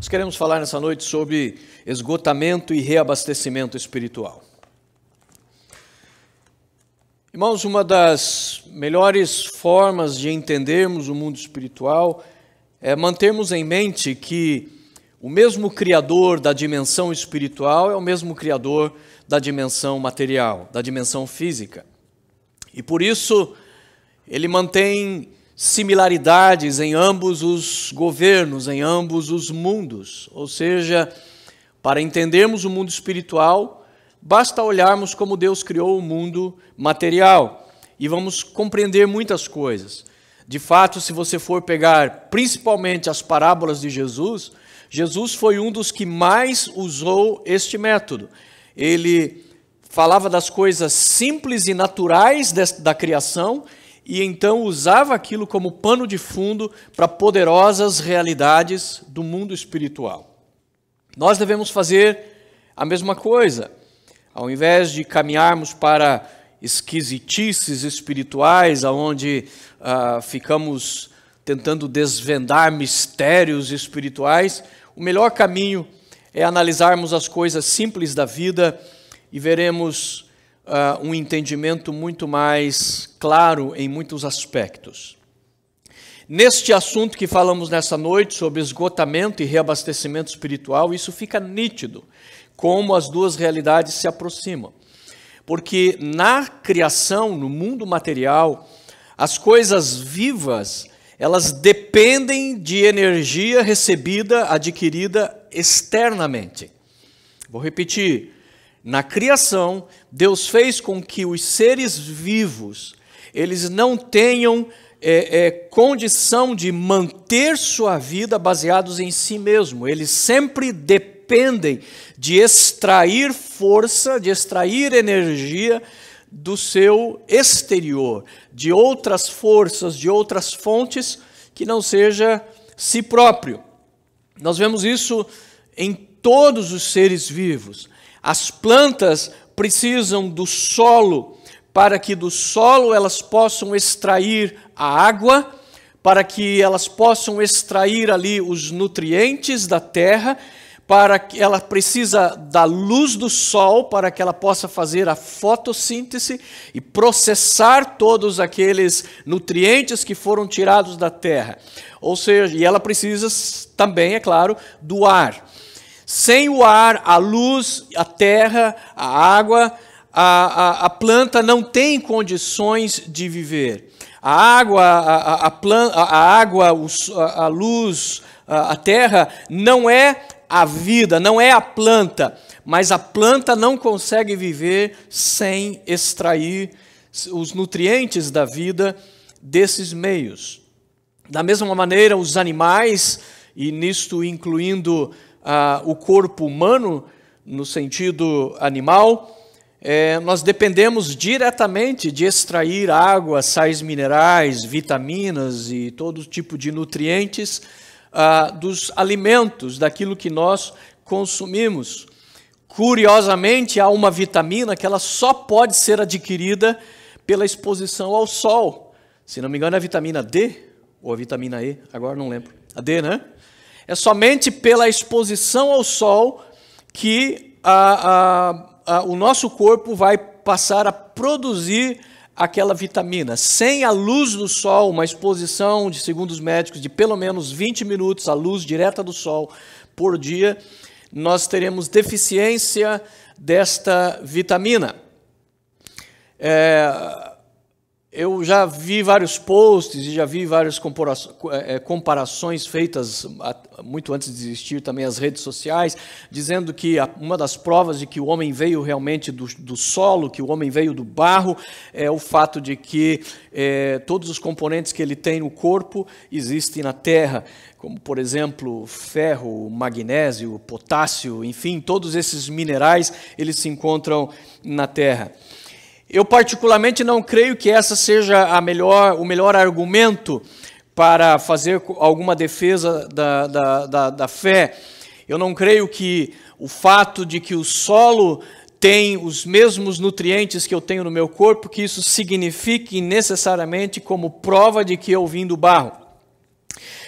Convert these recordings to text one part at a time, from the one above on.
Nós queremos falar nessa noite sobre esgotamento e reabastecimento espiritual. Irmãos, uma das melhores formas de entendermos o mundo espiritual é mantermos em mente que o mesmo Criador da dimensão espiritual é o mesmo Criador da dimensão material, da dimensão física. E por isso, ele mantém similaridades em ambos os governos, em ambos os mundos. Ou seja, para entendermos o mundo espiritual, basta olharmos como Deus criou o mundo material e vamos compreender muitas coisas. De fato, se você for pegar principalmente as parábolas de Jesus, Jesus foi um dos que mais usou este método. Ele falava das coisas simples e naturais da criação e então usava aquilo como pano de fundo para poderosas realidades do mundo espiritual. Nós devemos fazer a mesma coisa. Ao invés de caminharmos para esquisitices espirituais, aonde ah, ficamos tentando desvendar mistérios espirituais, o melhor caminho é analisarmos as coisas simples da vida e veremos uh, um entendimento muito mais claro em muitos aspectos. Neste assunto que falamos nessa noite sobre esgotamento e reabastecimento espiritual, isso fica nítido como as duas realidades se aproximam. Porque na criação, no mundo material, as coisas vivas, elas dependem de energia recebida, adquirida externamente. Vou repetir na criação, Deus fez com que os seres vivos eles não tenham é, é, condição de manter sua vida baseados em si mesmo. Eles sempre dependem de extrair força, de extrair energia do seu exterior, de outras forças, de outras fontes que não seja si próprio. Nós vemos isso em todos os seres vivos. As plantas precisam do solo para que do solo elas possam extrair a água, para que elas possam extrair ali os nutrientes da terra, para que ela precisa da luz do sol para que ela possa fazer a fotossíntese e processar todos aqueles nutrientes que foram tirados da terra. Ou seja, e ela precisa também, é claro, do ar. Sem o ar, a luz, a terra, a água, a, a, a planta não tem condições de viver. A água, a, a, a, água, a, luz, a terra não é a vida, não é a planta, mas a planta não consegue viver sem extrair os nutrientes da vida desses meios. Da mesma maneira, os animais, e nisto incluindo ah, o corpo humano, no sentido animal, é, nós dependemos diretamente de extrair água, sais minerais, vitaminas e todo tipo de nutrientes ah, dos alimentos, daquilo que nós consumimos. Curiosamente, há uma vitamina que ela só pode ser adquirida pela exposição ao sol. Se não me engano, é a vitamina D ou a vitamina E, agora não lembro. A D, né? É somente pela exposição ao sol que a, a, a, o nosso corpo vai passar a produzir aquela vitamina. Sem a luz do sol, uma exposição, de segundo os médicos, de pelo menos 20 minutos à luz direta do sol por dia, nós teremos deficiência desta vitamina. É, eu já vi vários posts e já vi várias é, comparações feitas muito antes de existir também as redes sociais, dizendo que uma das provas de que o homem veio realmente do, do solo, que o homem veio do barro, é o fato de que é, todos os componentes que ele tem no corpo existem na terra, como por exemplo ferro, magnésio, potássio, enfim, todos esses minerais eles se encontram na terra. Eu particularmente não creio que essa seja melhor, o melhor argumento para fazer alguma defesa da, da, da, da fé. Eu não creio que o fato de que o solo tem os mesmos nutrientes que eu tenho no meu corpo, que isso signifique necessariamente como prova de que eu vim do barro.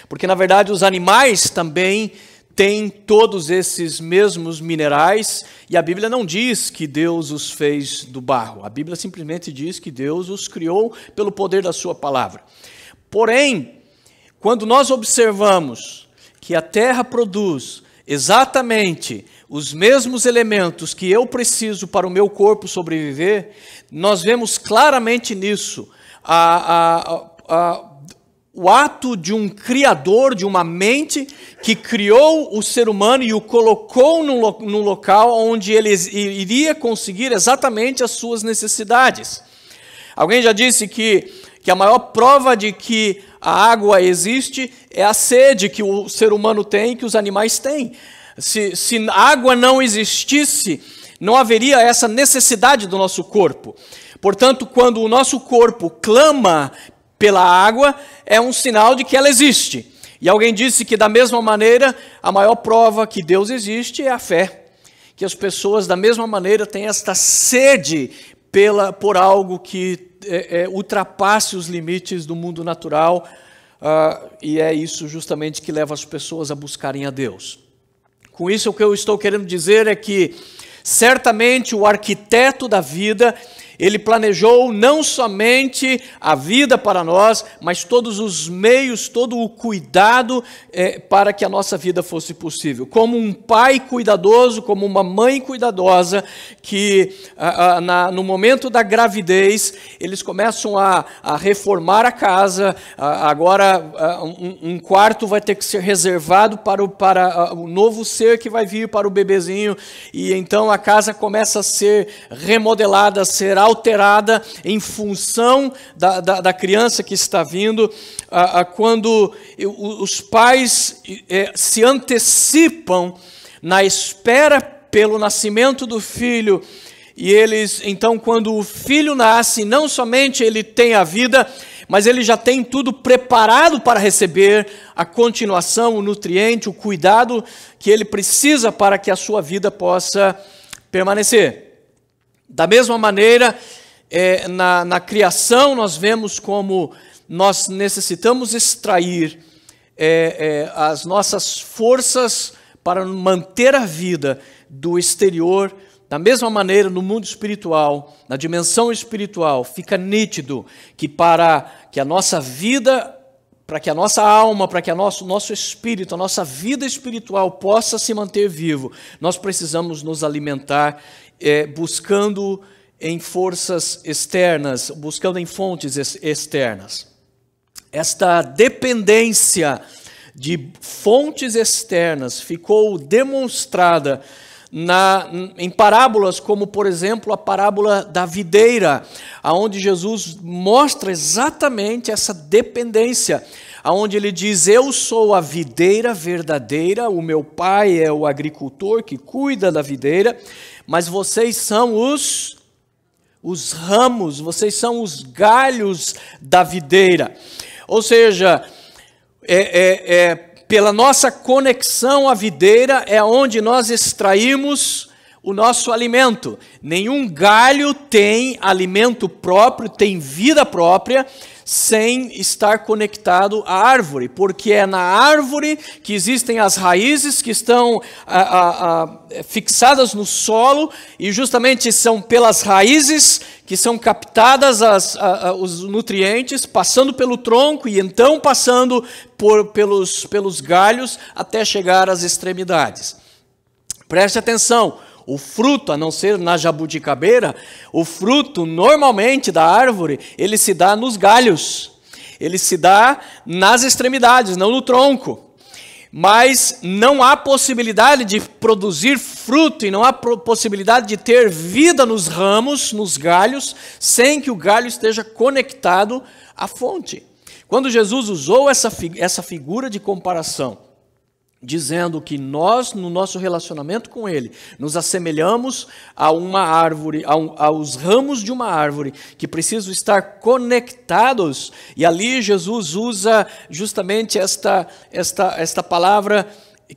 Porque, na verdade, os animais também tem todos esses mesmos minerais e a Bíblia não diz que Deus os fez do barro. A Bíblia simplesmente diz que Deus os criou pelo poder da sua palavra. Porém, quando nós observamos que a terra produz exatamente os mesmos elementos que eu preciso para o meu corpo sobreviver, nós vemos claramente nisso a, a, a, a o ato de um criador, de uma mente que criou o ser humano e o colocou no, no local onde ele iria conseguir exatamente as suas necessidades. Alguém já disse que, que a maior prova de que a água existe é a sede que o ser humano tem, que os animais têm. Se, se água não existisse, não haveria essa necessidade do nosso corpo. Portanto, quando o nosso corpo clama pela água é um sinal de que ela existe. E alguém disse que, da mesma maneira, a maior prova que Deus existe é a fé. Que as pessoas, da mesma maneira, têm esta sede pela, por algo que é, é, ultrapasse os limites do mundo natural. Uh, e é isso justamente que leva as pessoas a buscarem a Deus. Com isso, o que eu estou querendo dizer é que, certamente, o arquiteto da vida ele planejou não somente a vida para nós, mas todos os meios, todo o cuidado é, para que a nossa vida fosse possível. Como um pai cuidadoso, como uma mãe cuidadosa, que a, a, na, no momento da gravidez, eles começam a, a reformar a casa, agora um, um, quarto vai ter que ser reservado para o, para o novo ser que vai vir para o bebezinho, e então a casa começa a ser remodelada, a ser alterada em função da, da, da criança que está vindo, a, a quando os pais é, se antecipam na espera pelo nascimento do filho. E eles, então, quando o filho nasce, não somente ele tem a vida, mas ele já tem tudo preparado para receber a continuação, o nutriente, o cuidado que ele precisa para que a sua vida possa permanecer. Da mesma maneira, é, na, na, criação, nós vemos como nós necessitamos extrair é, é, as nossas forças para manter a vida do exterior. Da mesma maneira, no mundo espiritual, na dimensão espiritual, fica nítido que para que a nossa vida, para que a nossa alma, para que o nosso, nosso espírito, a nossa vida espiritual possa se manter vivo, nós precisamos nos alimentar é, buscando em forças externas, buscando em fontes externas. Esta dependência de fontes externas ficou demonstrada na, em parábolas como, por exemplo, a parábola da videira, aonde Jesus mostra exatamente essa dependência, aonde ele diz: "Eu sou a videira verdadeira, o meu pai é o agricultor que cuida da videira, mas vocês são os os ramos, vocês são os galhos da videira. Ou seja, é, é, é, pela nossa conexão à videira é onde nós extraímos o nosso alimento. Nenhum galho tem alimento próprio, tem vida própria, sem estar conectado à árvore, porque é na árvore que existem as raízes que estão a, a, a, fixadas no solo, e justamente são pelas raízes que são captadas as, os nutrientes, passando pelo tronco e então passando por, pelos, pelos galhos até chegar às extremidades. Preste atenção. O fruto, a não ser na jabuticabeira, o fruto normalmente da árvore, ele se dá nos galhos. Ele se dá nas extremidades, não no tronco. Mas não há possibilidade de produzir fruto e não há possibilidade de ter vida nos ramos, nos galhos, sem que o galho esteja conectado à fonte. Quando Jesus usou essa, essa figura de comparação, dizendo que nós, no nosso relacionamento com Ele, nos assemelhamos a uma árvore, a um, aos ramos de uma árvore, que precisam estar conectados. E ali Jesus usa justamente esta, esta, esta palavra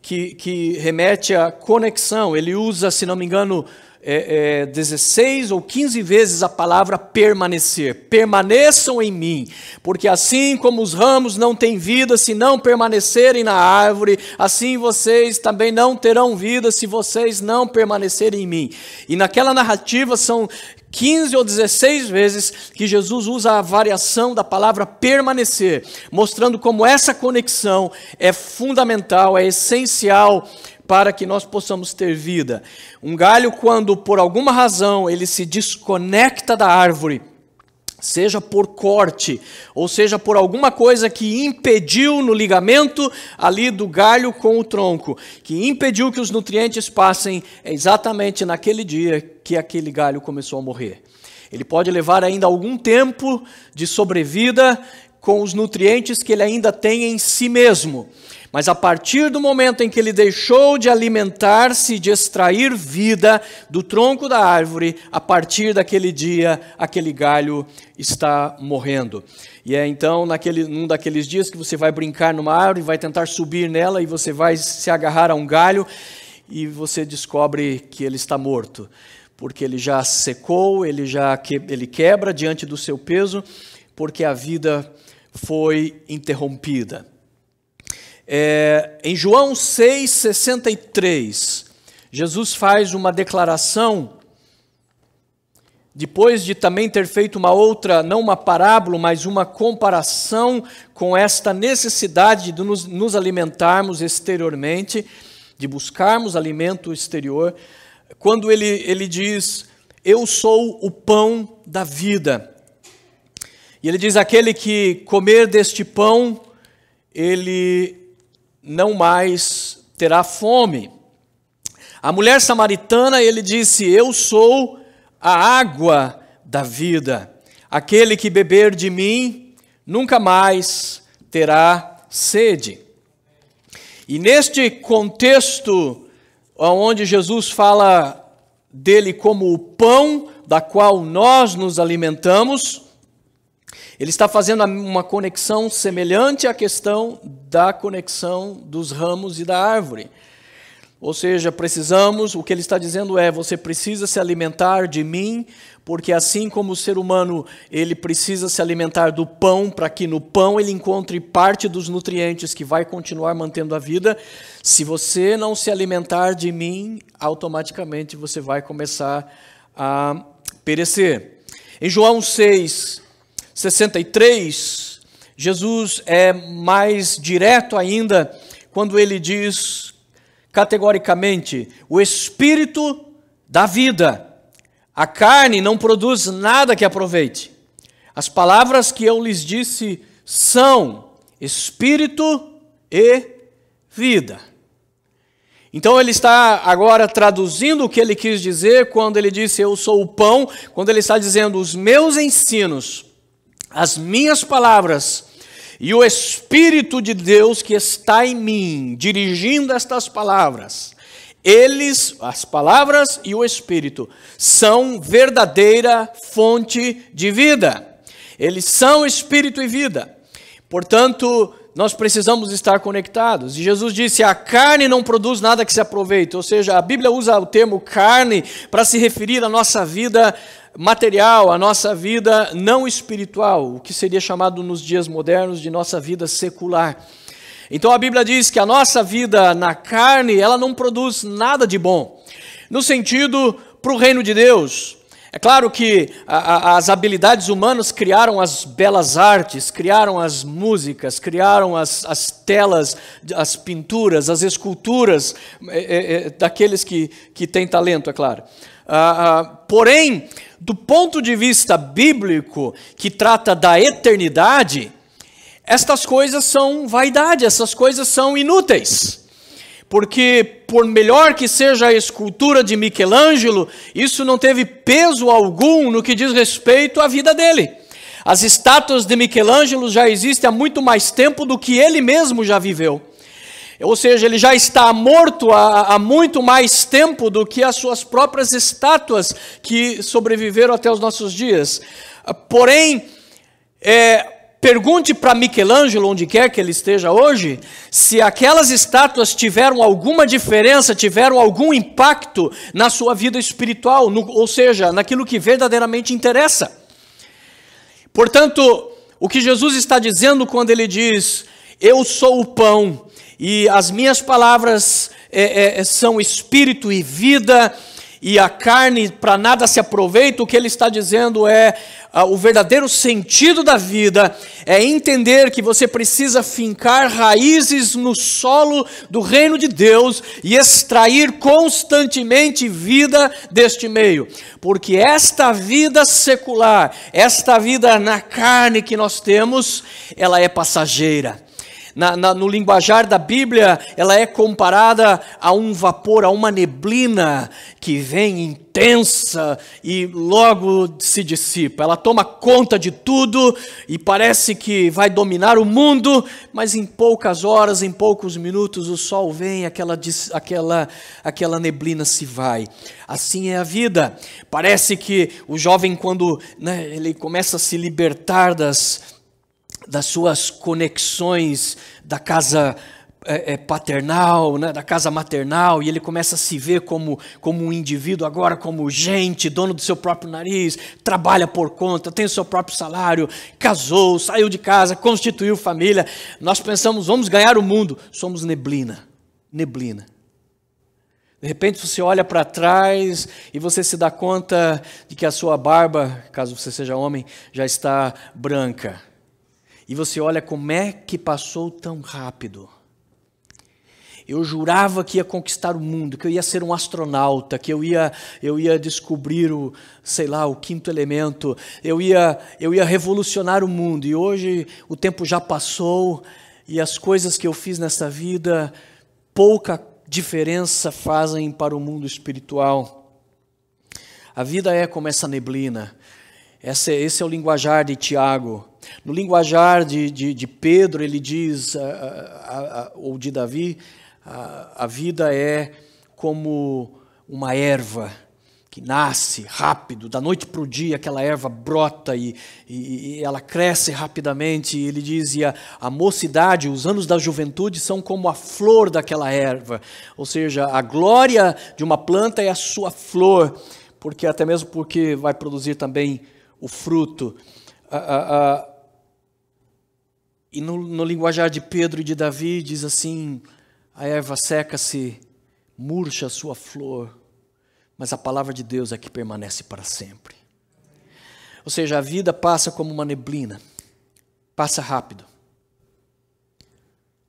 que, que remete à conexão. Ele usa, se não me engano, é, é, 16 ou 15 vezes a palavra permanecer. Permaneçam em mim, porque assim como os ramos não têm vida se não permanecerem na árvore, assim vocês também não terão vida se vocês não permanecerem em mim. E naquela narrativa são 15 ou 16 vezes que Jesus usa a variação da palavra permanecer, mostrando como essa conexão é fundamental, é essencial para que nós possamos ter vida. Um galho, quando por alguma razão ele se desconecta da árvore, seja por corte, ou seja por alguma coisa que impediu no ligamento ali do galho com o tronco, que impediu que os nutrientes passem, é exatamente naquele dia que aquele galho começou a morrer. Ele pode levar ainda algum tempo de sobrevida com os nutrientes que ele ainda tem em si mesmo. Mas a partir do momento em que ele deixou de alimentar-se de extrair vida do tronco da árvore, a partir daquele dia, aquele galho está morrendo. E é então naquele num daqueles dias que você vai brincar numa árvore, vai tentar subir nela e você vai se agarrar a um galho e você descobre que ele está morto, porque ele já secou, ele já que, ele quebra diante do seu peso, porque a vida foi interrompida. É, em João 6,63, Jesus faz uma declaração, depois de também ter feito uma outra, não uma parábola, mas uma comparação com esta necessidade de nos, nos alimentarmos exteriormente, de buscarmos alimento exterior, quando ele, ele diz: Eu sou o pão da vida. E ele diz: Aquele que comer deste pão, ele não mais terá fome. A mulher samaritana, ele disse: Eu sou a água da vida. Aquele que beber de mim nunca mais terá sede. E neste contexto, onde Jesus fala dele como o pão da qual nós nos alimentamos, ele está fazendo uma conexão semelhante à questão da conexão dos ramos e da árvore. Ou seja, precisamos, o que ele está dizendo é, você precisa se alimentar de mim, porque assim como o ser humano, ele precisa se alimentar do pão para que no pão ele encontre parte dos nutrientes que vai continuar mantendo a vida. Se você não se alimentar de mim, automaticamente você vai começar a perecer. Em João 6, 63, Jesus é mais direto ainda quando ele diz categoricamente: o espírito da vida, a carne não produz nada que aproveite. As palavras que eu lhes disse são espírito e vida. Então ele está agora traduzindo o que ele quis dizer quando ele disse eu sou o pão, quando ele está dizendo os meus ensinos as minhas palavras e o Espírito de Deus que está em mim, dirigindo estas palavras, eles, as palavras e o Espírito, são verdadeira fonte de vida. Eles são Espírito e vida. Portanto, nós precisamos estar conectados. E Jesus disse: a carne não produz nada que se aproveite. Ou seja, a Bíblia usa o termo carne para se referir à nossa vida material, a nossa vida não espiritual, o que seria chamado nos dias modernos de nossa vida secular. Então a Bíblia diz que a nossa vida na carne, ela não produz nada de bom, no sentido para o reino de Deus. É claro que a, a, as habilidades humanas criaram as belas artes, criaram as músicas, criaram as, as telas, as pinturas, as esculturas é, é, daqueles que, que têm talento, é claro. Ah, ah, porém, do ponto de vista bíblico, que trata da eternidade, estas coisas são vaidade, essas coisas são inúteis. Porque, por melhor que seja a escultura de Michelangelo, isso não teve peso algum no que diz respeito à vida dele. As estátuas de Michelangelo já existem há muito mais tempo do que ele mesmo já viveu. Ou seja, ele já está morto há, há, muito mais tempo do que as suas próprias estátuas que sobreviveram até os nossos dias. Porém, é, pergunte para Michelangelo, onde quer que ele esteja hoje, se aquelas estátuas tiveram alguma diferença, tiveram algum impacto na sua vida espiritual, no, ou seja, naquilo que verdadeiramente interessa. Portanto, o que Jesus está dizendo quando ele diz: Eu sou o pão e as minhas palavras é, é, é, são espírito e vida, e a carne para nada se aproveita, o que ele está dizendo é ah, o verdadeiro sentido da vida é entender que você precisa fincar raízes no solo do reino de Deus e extrair constantemente vida deste meio, porque esta vida secular, esta vida na carne que nós temos, ela é passageira na, na, no linguajar da Bíblia, ela é comparada a um vapor, a uma neblina que vem intensa e logo se dissipa. Ela toma conta de tudo e parece que vai dominar o mundo, mas em poucas horas, em poucos minutos, o sol vem, aquela, aquela, aquela neblina se vai. Assim é a vida. Parece que o jovem, quando né, ele começa a se libertar das das suas conexões da casa é, paternal, né, da casa maternal, e ele começa a se ver como, como um indivíduo, agora como gente, dono do seu próprio nariz, trabalha por conta, tem o seu próprio salário, casou, saiu de casa, constituiu família. Nós pensamos, vamos ganhar o mundo. Somos neblina. Neblina. De repente você olha para trás e você se dá conta de que a sua barba, caso você seja homem, já está branca e você olha como é que passou tão rápido. Eu jurava que ia conquistar o mundo, que eu ia ser um astronauta, que eu ia, eu ia descobrir o, sei lá, o quinto elemento, eu ia, eu ia revolucionar o mundo. E hoje o tempo já passou e as coisas que eu fiz nessa vida pouca diferença fazem para o mundo espiritual. A vida é como essa neblina. Esse, é, esse é o linguajar de Tiago. No linguajar de, de, de Pedro, ele diz, a, a, a, ou de Davi, ah, a vida é como uma erva que nasce rápido, da noite para o dia, aquela erva brota e, e, e, ela cresce rapidamente. ele dizia: a mocidade, os anos da juventude são como a flor daquela erva, ou seja, a glória de uma planta é a sua flor, porque até mesmo porque vai produzir também o fruto. A, ah, a, ah, a, e no, no linguajar de Pedro e de Davi diz assim: a erva seca-se, murcha a sua flor, mas a palavra de Deus é que permanece para sempre. Ou seja, a vida passa como uma neblina, passa rápido.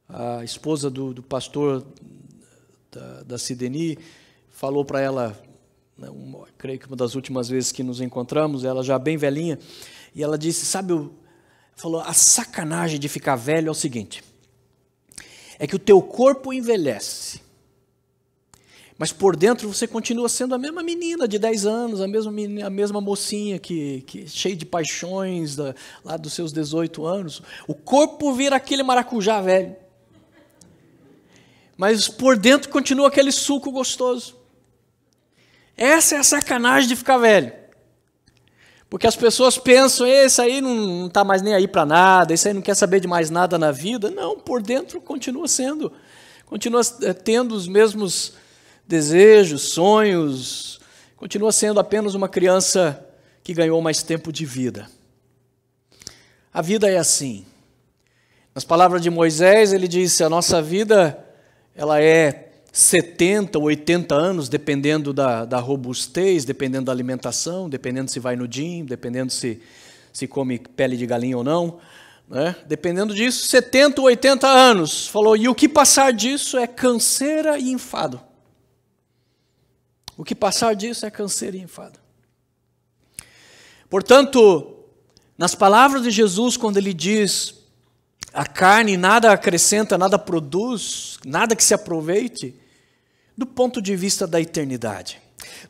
A esposa do, do pastor da, da Sideni falou para ela, né, uma, creio que uma das últimas vezes que nos encontramos, ela já bem velhinha, e ela disse: Sabe o falou: a sacanagem de ficar velho é o seguinte: é que o teu corpo envelhece, mas por dentro você continua sendo a mesma menina de 10 anos, a mesma, menina, a mesma mocinha que, que cheia de paixões da, lá dos seus 18 anos. O corpo vira aquele maracujá velho, mas por dentro continua aquele suco gostoso. Essa é a sacanagem de ficar velho. Porque as pessoas pensam, esse aí não está mais nem aí para nada, esse aí não quer saber de mais nada na vida. Não, por dentro continua sendo, continua eh, tendo os mesmos desejos, sonhos, continua sendo apenas uma criança que ganhou mais tempo de vida. A vida é assim. Nas palavras de Moisés, ele disse: a nossa vida ela é 70 ou 80 anos, dependendo da, da robustez, dependendo da alimentação, dependendo se vai no gym, dependendo se, se come pele de galinha ou não. Né? Dependendo disso, 70 ou 80 anos. Falou, e o que passar disso é canseira e enfado. O que passar disso é canseira e enfado. Portanto, nas palavras de Jesus, quando ele diz: a carne nada acrescenta, nada produz, nada que se aproveite, do ponto de vista da eternidade.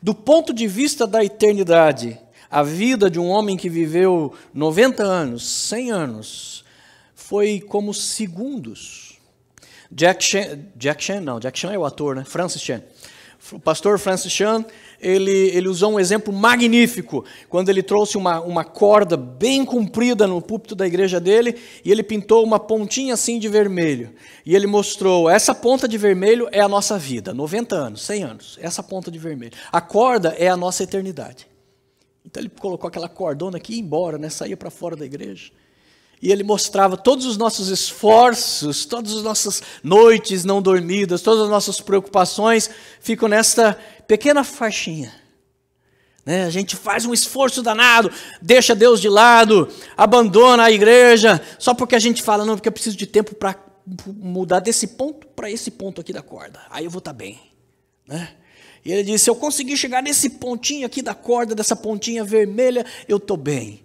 Do ponto de vista da eternidade, a vida de um homem que viveu 90 anos, 100 anos, foi como segundos. Jack Chan, Jack Chan não, Jack Chan é o ator, né? Francis Chan. O pastor Francis Chan ele, ele usou um exemplo magnífico, quando ele trouxe uma, uma corda bem comprida no púlpito da igreja dele, e ele pintou uma pontinha assim de vermelho. E ele mostrou: essa ponta de vermelho é a nossa vida, 90 anos, 100 anos, essa ponta de vermelho. A corda é a nossa eternidade. Então ele colocou aquela cordona aqui e ia embora, né? saía para fora da igreja. E ele mostrava todos os nossos esforços, todas as nossas noites não dormidas, todas as nossas preocupações ficam nesta pequena faixinha. Né? A gente faz um esforço danado, deixa Deus de lado, abandona a igreja, só porque a gente fala, não, porque eu preciso de tempo para mudar desse ponto para esse ponto aqui da corda. Aí eu vou estar tá bem. Né? E ele disse: se eu conseguir chegar nesse pontinho aqui da corda, dessa pontinha vermelha, eu estou bem.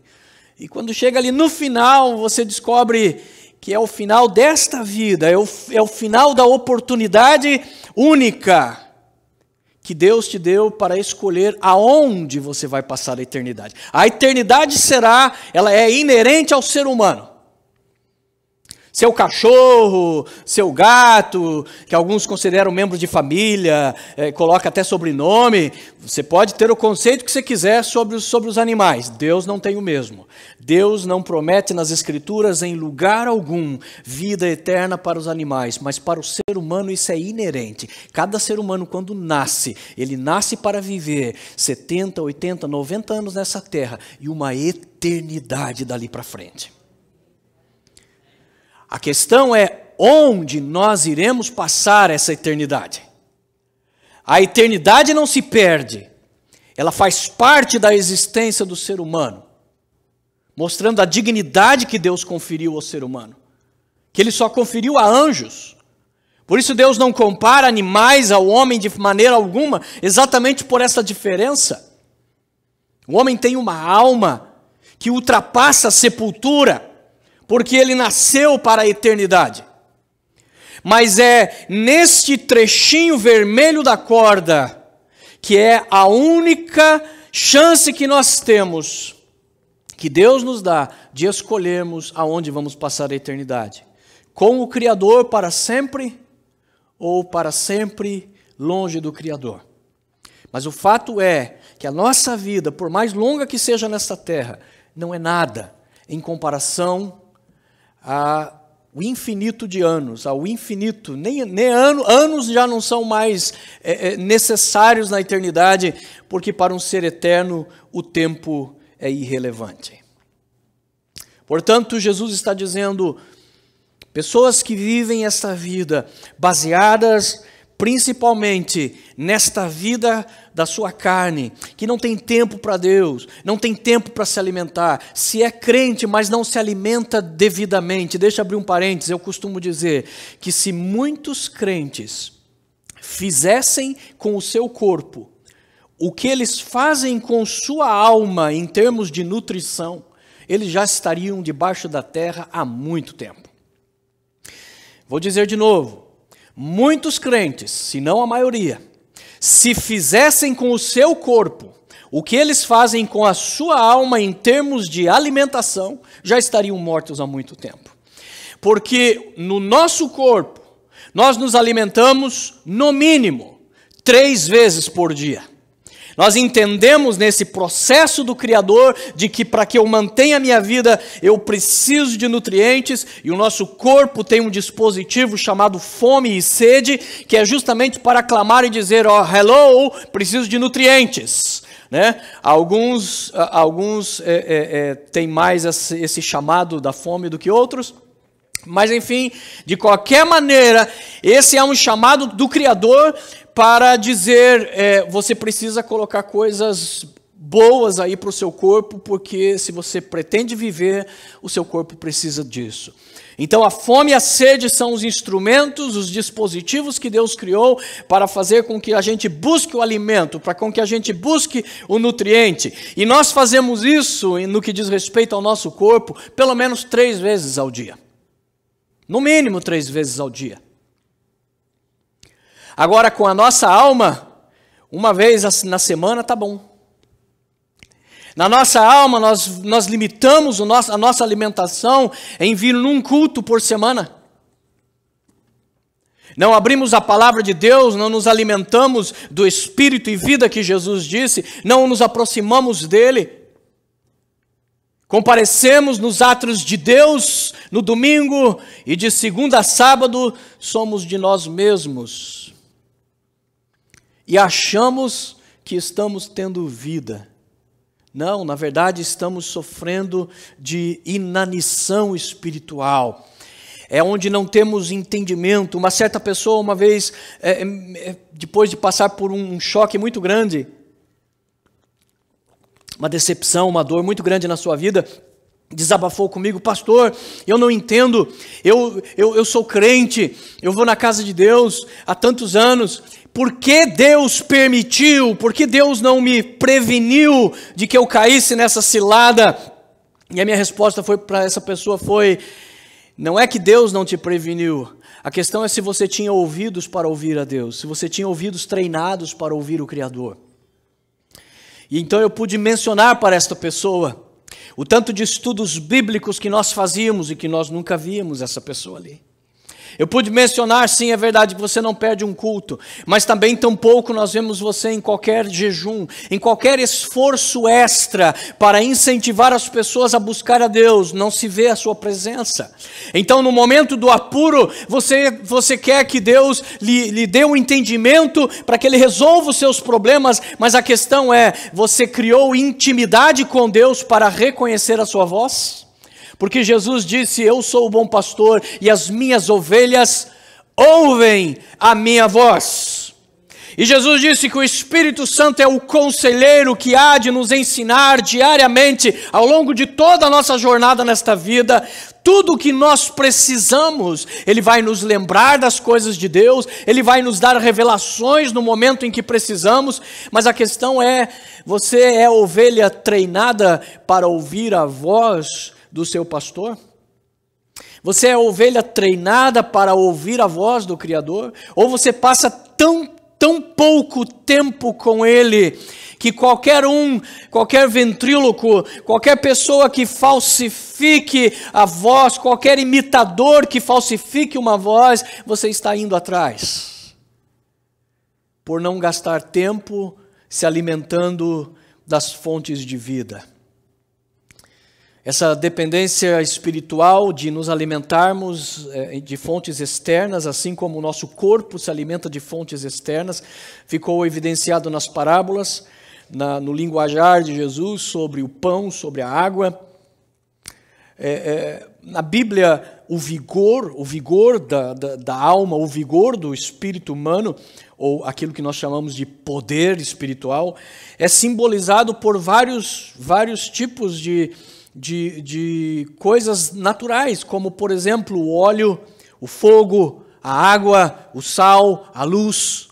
E quando chega ali no final, você descobre que é o final desta vida, é o, é o final da oportunidade única que Deus te deu para escolher aonde você vai passar a eternidade. A eternidade será, ela é inerente ao ser humano. Seu cachorro, seu gato, que alguns consideram membro de família, é, coloca até sobrenome. Você pode ter o conceito que você quiser sobre os, sobre os animais. Deus não tem o mesmo. Deus não promete nas Escrituras, em lugar algum, vida eterna para os animais, mas para o ser humano isso é inerente. Cada ser humano, quando nasce, ele nasce para viver 70, 80, 90 anos nessa terra e uma eternidade dali para frente. A questão é onde nós iremos passar essa eternidade. A eternidade não se perde, ela faz parte da existência do ser humano, mostrando a dignidade que Deus conferiu ao ser humano, que ele só conferiu a anjos. Por isso, Deus não compara animais ao homem de maneira alguma, exatamente por essa diferença. O homem tem uma alma que ultrapassa a sepultura porque ele nasceu para a eternidade. Mas é neste trechinho vermelho da corda que é a única chance que nós temos, que Deus nos dá, de escolhermos aonde vamos passar a eternidade: com o Criador para sempre ou para sempre longe do Criador. Mas o fato é que a nossa vida, por mais longa que seja nesta terra, não é nada em comparação ao infinito de anos, ao infinito. Nem, nem ano, anos já não são mais é, é, necessários na eternidade, porque para um ser eterno o tempo é irrelevante. Portanto, Jesus está dizendo: pessoas que vivem esta vida baseadas principalmente nesta vida da sua carne, que não tem tempo para Deus, não tem tempo para se alimentar, se é crente, mas não se alimenta devidamente. Deixa eu abrir um parênteses, eu costumo dizer que se muitos crentes fizessem com o seu corpo o que eles fazem com sua alma em termos de nutrição, eles já estariam debaixo da terra há muito tempo. Vou dizer de novo, Muitos crentes, se não a maioria, se fizessem com o seu corpo o que eles fazem com a sua alma em termos de alimentação, já estariam mortos há muito tempo. Porque no nosso corpo, nós nos alimentamos, no mínimo, três vezes por dia. Nós entendemos nesse processo do Criador de que para que eu mantenha a minha vida, eu preciso de nutrientes e o nosso corpo tem um dispositivo chamado fome e sede, que é justamente para clamar e dizer: Ó, oh, hello, preciso de nutrientes. Né? Alguns, alguns é, é, é, têm mais esse chamado da fome do que outros. Mas enfim, de qualquer maneira, esse é um chamado do Criador para dizer: é, você precisa colocar coisas boas aí para o seu corpo, porque se você pretende viver, o seu corpo precisa disso. Então a fome e a sede são os instrumentos, os dispositivos que Deus criou para fazer com que a gente busque o alimento, para com que a gente busque o nutriente. E nós fazemos isso, no que diz respeito ao nosso corpo, pelo menos três vezes ao dia. No mínimo três vezes ao dia. Agora, com a nossa alma, uma vez na semana tá bom. Na nossa alma, nós, nós limitamos o nosso, a nossa alimentação em vir num culto por semana. Não abrimos a palavra de Deus, não nos alimentamos do espírito e vida que Jesus disse, não nos aproximamos dele. Comparecemos nos atos de Deus no domingo e de segunda a sábado somos de nós mesmos. E achamos que estamos tendo vida. Não, na verdade estamos sofrendo de inanição espiritual. É onde não temos entendimento. Uma certa pessoa, uma vez, é, é, é depois de passar por um choque muito grande, uma decepção, uma dor muito grande na sua vida, desabafou comigo, pastor, eu não entendo, eu, eu, eu sou crente, eu vou na casa de Deus há tantos anos, por que Deus permitiu, por que Deus não me preveniu de que eu caísse nessa cilada? E a minha resposta foi para essa pessoa foi, não é que Deus não te preveniu, a questão é se você tinha ouvidos para ouvir a Deus, se você tinha ouvidos treinados para ouvir o Criador. E então eu pude mencionar para esta pessoa o tanto de estudos bíblicos que nós fazíamos e que nós nunca víamos essa pessoa ali. Eu pude mencionar, sim, é verdade, que você não perde um culto, mas também tampouco nós vemos você em qualquer jejum, em qualquer esforço extra para incentivar as pessoas a buscar a Deus, não se vê a sua presença. Então, no momento do apuro, você, você quer que Deus lhe, lhe dê um entendimento para que ele resolva os seus problemas, mas a questão é: você criou intimidade com Deus para reconhecer a sua voz? Porque Jesus disse: Eu sou o bom pastor e as minhas ovelhas ouvem a minha voz. E Jesus disse que o Espírito Santo é o conselheiro que há de nos ensinar diariamente, ao longo de toda a nossa jornada nesta vida, tudo o que nós precisamos. Ele vai nos lembrar das coisas de Deus, ele vai nos dar revelações no momento em que precisamos, mas a questão é: você é ovelha treinada para ouvir a voz do seu pastor? Você é ovelha treinada para ouvir a voz do Criador? Ou você passa tão, tão pouco tempo com Ele que qualquer um, qualquer ventríloco, qualquer pessoa que falsifique a voz, qualquer imitador que falsifique uma voz, você está indo atrás? Por não gastar tempo se alimentando das fontes de vida. Essa dependência espiritual de nos alimentarmos eh, de fontes externas, assim como o nosso corpo se alimenta de fontes externas, ficou evidenciado nas parábolas, na, no linguajar de Jesus sobre o pão, sobre a água. É, é, na Bíblia, o vigor, o vigor da, da, da alma, o vigor do espírito humano, ou aquilo que nós chamamos de poder espiritual, é simbolizado por vários, vários tipos de de, de coisas naturais, como, por exemplo, o óleo, o fogo, a água, o sal, a luz.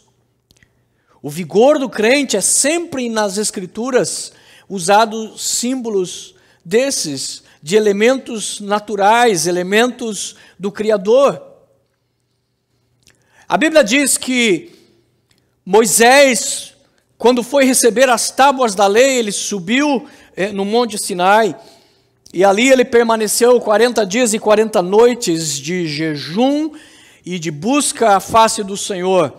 O vigor do crente é sempre nas Escrituras usado símbolos desses, de elementos naturais, elementos do Criador. A Bíblia diz que Moisés, quando foi receber as tábuas da lei, ele subiu eh, no Monte Sinai e ali ele permaneceu 40 dias e 40 noites de jejum e de busca à face do Senhor.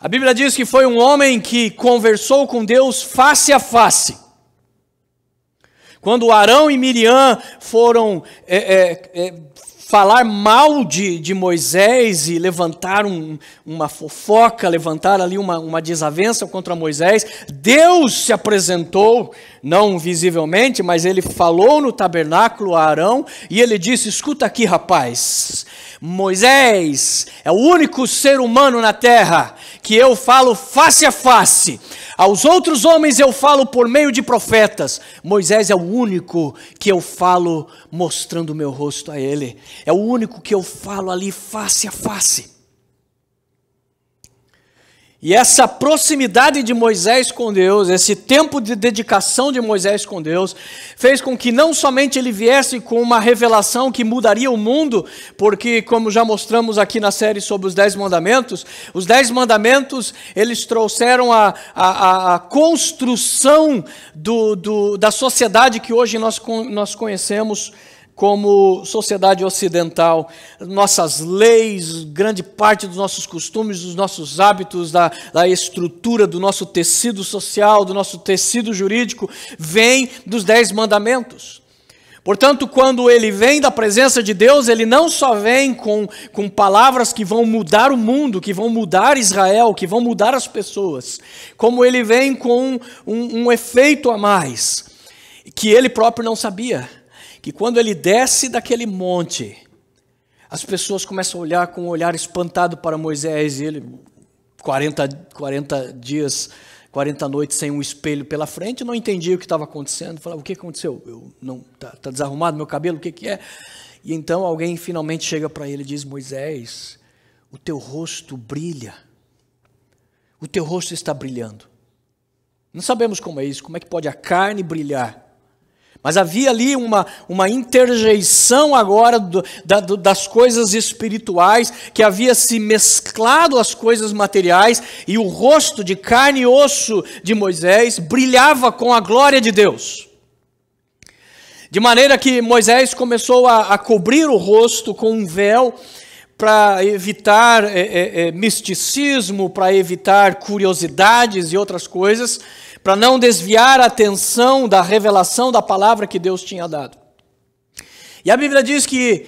A Bíblia diz que foi um homem que conversou com Deus face a face. Quando Arão e Miriam foram é, é, é, falar mal de, de Moisés e levantar um, uma fofoca, levantar ali uma, uma desavença contra Moisés. Deus se apresentou, não visivelmente, mas ele falou no tabernáculo a Arão e ele disse: Escuta aqui, rapaz, Moisés é o único ser humano na terra que eu falo face a face. Aos outros homens eu falo por meio de profetas. Moisés é o único que eu falo mostrando o meu rosto a ele. É o único que eu falo ali face a face. E essa proximidade de Moisés com Deus, esse tempo de dedicação de Moisés com Deus, fez com que não somente ele viesse com uma revelação que mudaria o mundo, porque como já mostramos aqui na série sobre os Dez Mandamentos, os Dez Mandamentos eles trouxeram a, a, a construção do, do, da sociedade que hoje nós, nós conhecemos como sociedade ocidental, nossas leis, grande parte dos nossos costumes, dos nossos hábitos, da, da estrutura do nosso tecido social, do nosso tecido jurídico, vem dos Dez Mandamentos. Portanto, quando ele vem da presença de Deus, ele não só vem com, com palavras que vão mudar o mundo, que vão mudar Israel, que vão mudar as pessoas, como ele vem com um, um efeito a mais, que ele próprio não sabia que quando ele desce daquele monte, as pessoas começam a olhar com um olhar espantado para Moisés e ele, 40, 40 dias, 40 noites sem um espelho pela frente, não entendia o que estava acontecendo. Falava, o que aconteceu? Eu não está tá desarrumado meu cabelo, o que, que é? E então alguém finalmente chega para ele e diz: Moisés, o teu rosto brilha. O teu rosto está brilhando. Não sabemos como é isso, como é que pode a carne brilhar? Mas havia ali uma, uma interjeição agora do, da, do, das coisas espirituais, que havia se mesclado às coisas materiais, e o rosto de carne e osso de Moisés brilhava com a glória de Deus. De maneira que Moisés começou a, a cobrir o rosto com um véu, para evitar é, é, misticismo, para evitar curiosidades e outras coisas para não desviar a atenção da revelação da palavra que Deus tinha dado. E a Bíblia diz que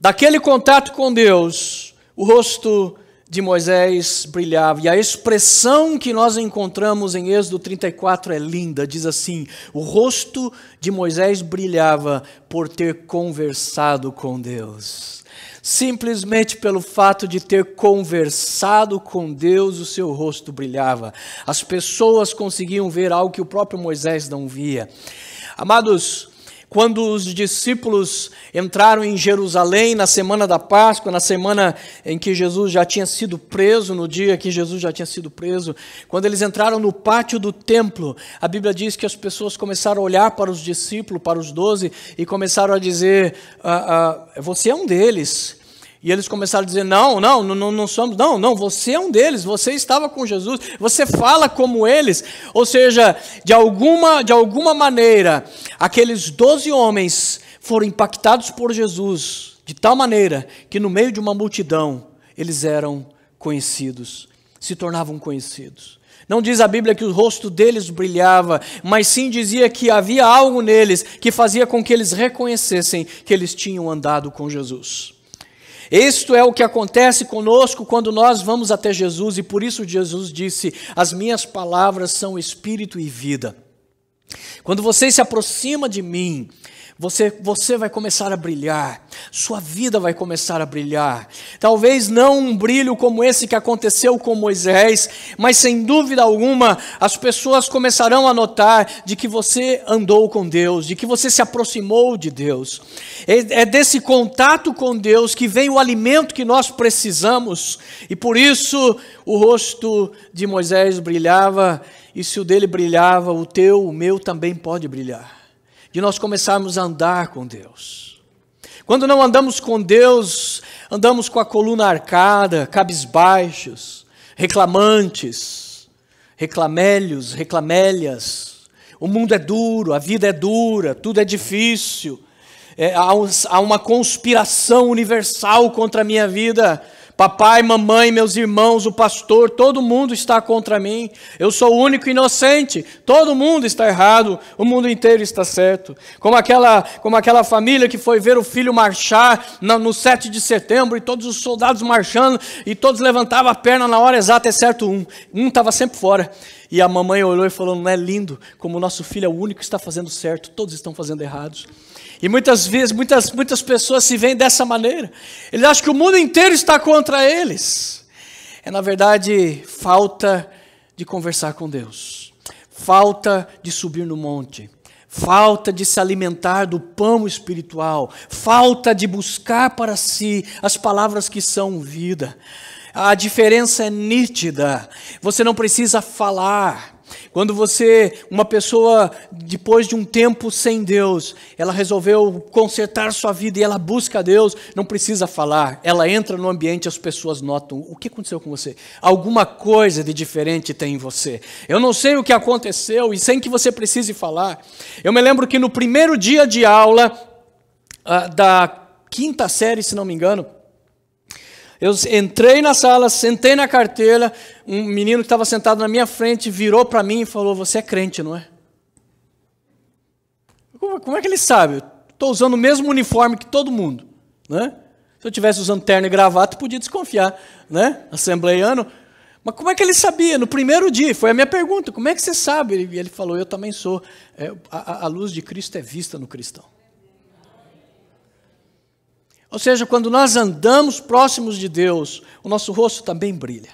daquele contato com Deus, o rosto de Moisés brilhava. E a expressão que nós encontramos em Êxodo 34 é linda, diz assim: "O rosto de Moisés brilhava por ter conversado com Deus". Simplesmente pelo fato de ter conversado com Deus, o seu rosto brilhava. As pessoas conseguiam ver algo que o próprio Moisés não via. Amados, quando os discípulos entraram em Jerusalém na semana da Páscoa, na semana em que Jesus já tinha sido preso, no dia que Jesus já tinha sido preso, quando eles entraram no pátio do templo, a Bíblia diz que as pessoas começaram a olhar para os discípulos, para os doze, e começaram a dizer: ah, ah, Você é um deles. E eles começaram a dizer: não, não, não, não somos, não, não, você é um deles, você estava com Jesus, você fala como eles. Ou seja, de alguma, de alguma maneira, aqueles doze homens foram impactados por Jesus, de tal maneira que no meio de uma multidão eles eram conhecidos, se tornavam conhecidos. Não diz a Bíblia que o rosto deles brilhava, mas sim dizia que havia algo neles que fazia com que eles reconhecessem que eles tinham andado com Jesus. Isto é o que acontece conosco quando nós vamos até Jesus e por isso Jesus disse: As minhas palavras são espírito e vida. Quando você se aproxima de mim, você, você vai começar a brilhar, sua vida vai começar a brilhar. Talvez não um brilho como esse que aconteceu com Moisés, mas sem dúvida alguma, as pessoas começarão a notar de que você andou com Deus, de que você se aproximou de Deus. É, é desse contato com Deus que vem o alimento que nós precisamos, e por isso o rosto de Moisés brilhava, e se o dele brilhava, o teu, o meu também pode brilhar de nós começarmos a andar com Deus. Quando não andamos com Deus, andamos com a coluna arcada, cabisbaixos, reclamantes, reclamelhos, reclamelhas. O mundo é duro, a vida é dura, tudo é difícil. É, há, um, há uma conspiração universal contra a minha vida. Papai, mamãe, meus irmãos, o pastor, todo mundo está contra mim. Eu sou o único inocente. Todo mundo está errado. O mundo inteiro está certo. Como aquela, como aquela família que foi ver o filho marchar no, no 7 de setembro e todos os soldados marchando e todos levantavam a perna na hora exata, é certo um. Um estava sempre fora. E a mamãe olhou e falou: Não é lindo como o nosso filho é o único que está fazendo certo. Todos estão fazendo errados. E muitas vezes, muitas, muitas pessoas se veem dessa maneira. Eles acham que o mundo inteiro está contra eles. É, na verdade, falta de conversar com Deus, falta de subir no monte, falta de se alimentar do pão espiritual, falta de buscar para si as palavras que são vida. A diferença é nítida. Você não precisa falar. Quando você, uma pessoa, depois de um tempo sem Deus, ela resolveu consertar sua vida e ela busca Deus, não precisa falar, ela entra no ambiente, as pessoas notam: o que aconteceu com você? Alguma coisa de diferente tem em você. Eu não sei o que aconteceu e sem que você precise falar. Eu me lembro que no primeiro dia de aula ah, da quinta série, se não me engano, eu entrei na sala, sentei na carteira, um menino que estava sentado na minha frente virou para mim e falou: Você é crente, não é? Como, como é que ele sabe? Estou usando o mesmo uniforme que todo mundo. Né? Se eu tivesse usando terno e gravata, podia desconfiar, né? Assembleiano. Mas como é que ele sabia? No primeiro dia, foi a minha pergunta: como é que você sabe? E ele falou: eu também sou. É, a, a luz de Cristo é vista no cristão. Ou seja, quando nós andamos próximos de Deus, o nosso rosto também brilha.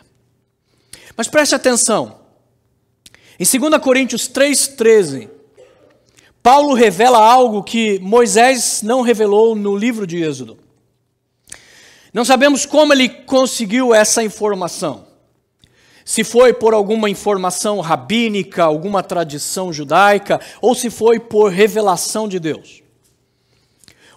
Mas preste atenção. Em 2 Coríntios 3,13, Paulo revela algo que Moisés não revelou no livro de Êxodo. Não sabemos como ele conseguiu essa informação. Se foi por alguma informação rabínica, alguma tradição judaica, ou se foi por revelação de Deus.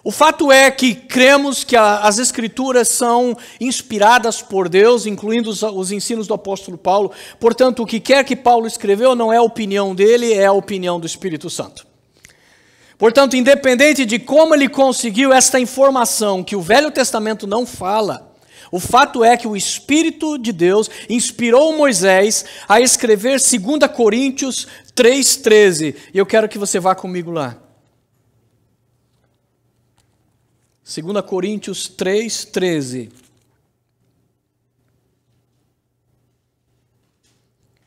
O fato é que cremos que a, as Escrituras são inspiradas por Deus, incluindo os, os, ensinos do apóstolo Paulo. Portanto, o que quer que Paulo escreveu não é a opinião dele, é a opinião do Espírito Santo. Portanto, independente de como ele conseguiu esta informação que o Velho Testamento não fala, o fato é que o Espírito de Deus inspirou Moisés a escrever 2 Coríntios 3,13. E eu quero que você vá comigo lá. 2 Coríntios 3, 13.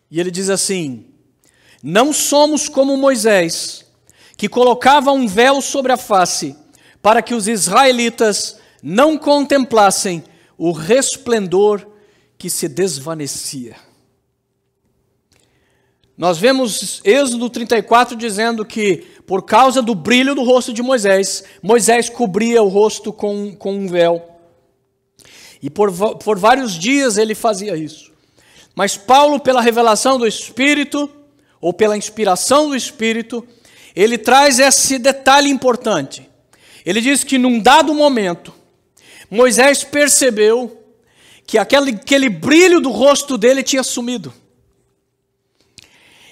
E ele diz assim: Não somos como Moisés, que colocava um véu sobre a face, para que os israelitas não contemplassem o resplendor que se desvanecia. Nós vemos Êxodo 34 dizendo que, por causa do brilho do rosto de Moisés, Moisés cobria o rosto com, com um véu. E por, por vários dias ele fazia isso. Mas Paulo, pela revelação do Espírito, ou pela inspiração do Espírito, ele traz esse detalhe importante. Ele diz que, num dado momento, Moisés percebeu que aquele, aquele brilho do rosto dele tinha sumido.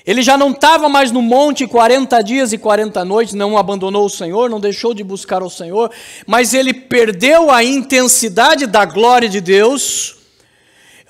Ele já não estava mais no monte 40 dias e 40 noites, não abandonou o Senhor, não deixou de buscar o Senhor, mas ele perdeu a intensidade da glória de Deus